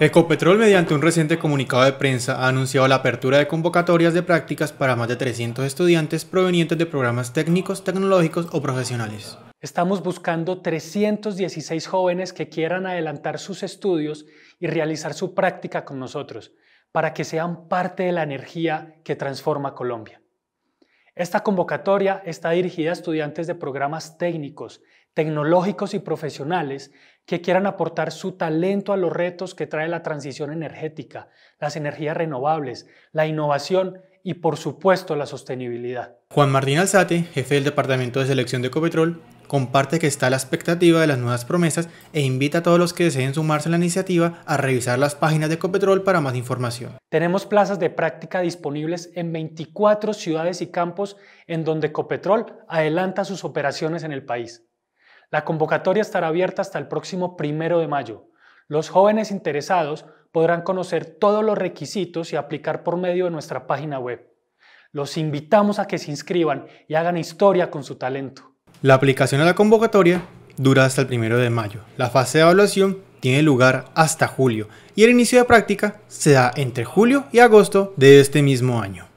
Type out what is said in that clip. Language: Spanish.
Ecopetrol, mediante un reciente comunicado de prensa, ha anunciado la apertura de convocatorias de prácticas para más de 300 estudiantes provenientes de programas técnicos, tecnológicos o profesionales. Estamos buscando 316 jóvenes que quieran adelantar sus estudios y realizar su práctica con nosotros, para que sean parte de la energía que transforma Colombia. Esta convocatoria está dirigida a estudiantes de programas técnicos, tecnológicos y profesionales que quieran aportar su talento a los retos que trae la transición energética, las energías renovables, la innovación y por supuesto la sostenibilidad. Juan Martín Alzate, jefe del Departamento de Selección de Copetrol comparte que está la expectativa de las nuevas promesas e invita a todos los que deseen sumarse a la iniciativa a revisar las páginas de Copetrol para más información. Tenemos plazas de práctica disponibles en 24 ciudades y campos en donde Copetrol adelanta sus operaciones en el país. La convocatoria estará abierta hasta el próximo primero de mayo. Los jóvenes interesados podrán conocer todos los requisitos y aplicar por medio de nuestra página web. Los invitamos a que se inscriban y hagan historia con su talento. La aplicación a la convocatoria dura hasta el primero de mayo. La fase de evaluación tiene lugar hasta julio y el inicio de práctica se da entre julio y agosto de este mismo año.